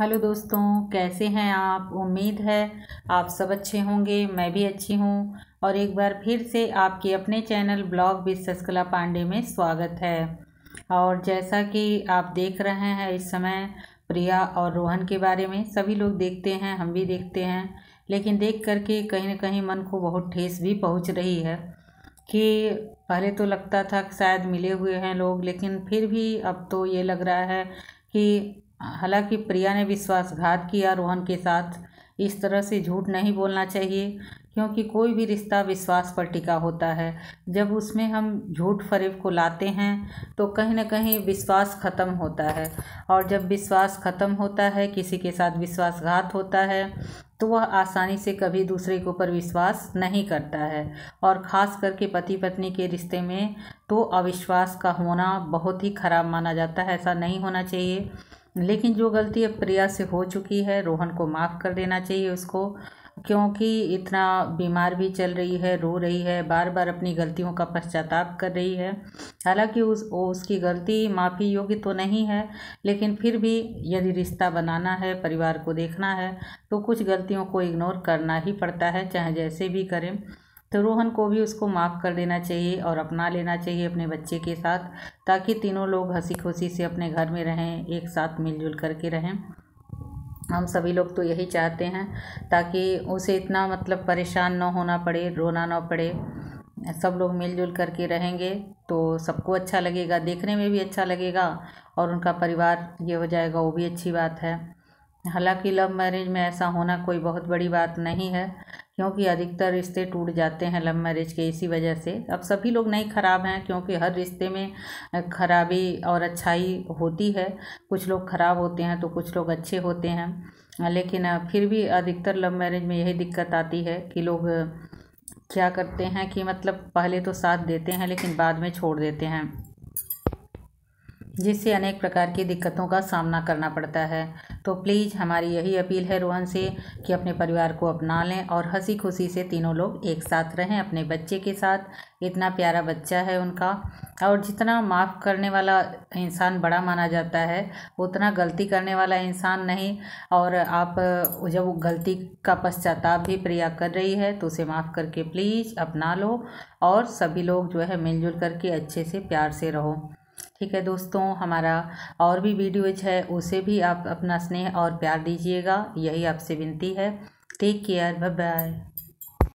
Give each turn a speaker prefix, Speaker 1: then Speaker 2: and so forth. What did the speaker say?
Speaker 1: hello दोस्तों कैसे हैं आप उम्मीद है आप सब अच्छे होंगे मैं भी अच्छी हूं और एक बार फिर से आपके अपने चैनल ब्लॉग विद सस्कला पांडे में स्वागत है और जैसा कि आप देख रहे हैं इस समय प्रिया और रोहन के बारे में सभी लोग देखते हैं हम भी देखते हैं लेकिन देख कर के कहीं ना कहीं मन को बहुत ठेस भी पहुँच रही है कि पहले तो लगता था शायद मिले हुए हैं लोग लेकिन फिर भी अब तो ये लग रहा है कि हालांकि प्रिया ने विश्वासघात किया रोहन के साथ इस तरह से झूठ नहीं बोलना चाहिए क्योंकि कोई भी रिश्ता विश्वास पर टिका होता है जब उसमें हम झूठ फरेब को लाते हैं तो कहीं ना कहीं विश्वास ख़त्म होता है और जब विश्वास ख़त्म होता है किसी के साथ विश्वासघात होता है तो वह आसानी से कभी दूसरे के ऊपर विश्वास नहीं करता है और ख़ास करके पति पत्नी के रिश्ते में तो अविश्वास का होना बहुत ही ख़राब माना जाता है ऐसा नहीं होना चाहिए लेकिन जो गलती अब प्रिया से हो चुकी है रोहन को माफ़ कर देना चाहिए उसको क्योंकि इतना बीमार भी चल रही है रो रही है बार बार अपनी गलतियों का पश्चाताप कर रही है हालांकि उस वो उसकी गलती माफ़ी योग्य तो नहीं है लेकिन फिर भी यदि रिश्ता बनाना है परिवार को देखना है तो कुछ गलतियों को इग्नोर करना ही पड़ता है चाहे जैसे भी करें तो रोहन को भी उसको माफ़ कर देना चाहिए और अपना लेना चाहिए अपने बच्चे के साथ ताकि तीनों लोग हंसी खुशी से अपने घर में रहें एक साथ मिलजुल करके रहें हम सभी लोग तो यही चाहते हैं ताकि उसे इतना मतलब परेशान ना होना पड़े रोना ना पड़े सब लोग मिलजुल करके रहेंगे तो सबको अच्छा लगेगा देखने में भी अच्छा लगेगा और उनका परिवार ये हो जाएगा वो भी अच्छी बात है हालांकि लव मैरिज में ऐसा होना कोई बहुत बड़ी बात नहीं है क्योंकि अधिकतर रिश्ते टूट जाते हैं लव मैरिज के इसी वजह से अब सभी लोग नहीं ख़राब हैं क्योंकि हर रिश्ते में खराबी और अच्छाई होती है कुछ लोग ख़राब होते हैं तो कुछ लोग अच्छे होते हैं लेकिन फिर भी अधिकतर लव मैरिज में यही दिक्कत आती है कि लोग क्या करते हैं कि मतलब पहले तो साथ देते हैं लेकिन बाद में छोड़ देते हैं जिससे अनेक प्रकार की दिक्कतों का सामना करना पड़ता है तो प्लीज़ हमारी यही अपील है रोहन से कि अपने परिवार को अपना लें और हंसी खुशी से तीनों लोग एक साथ रहें अपने बच्चे के साथ इतना प्यारा बच्चा है उनका और जितना माफ़ करने वाला इंसान बड़ा माना जाता है उतना गलती करने वाला इंसान नहीं और आप जब गलती का पश्चाताप भी प्रिया कर रही है तो उसे माफ़ करके प्लीज़ अपना लो और सभी लोग जो है मिलजुल करके अच्छे से प्यार से रहो ठीक है दोस्तों हमारा और भी वीडियोज है उसे भी आप अपना स्नेह और प्यार दीजिएगा यही आपसे विनती है टेक केयर बाय बाय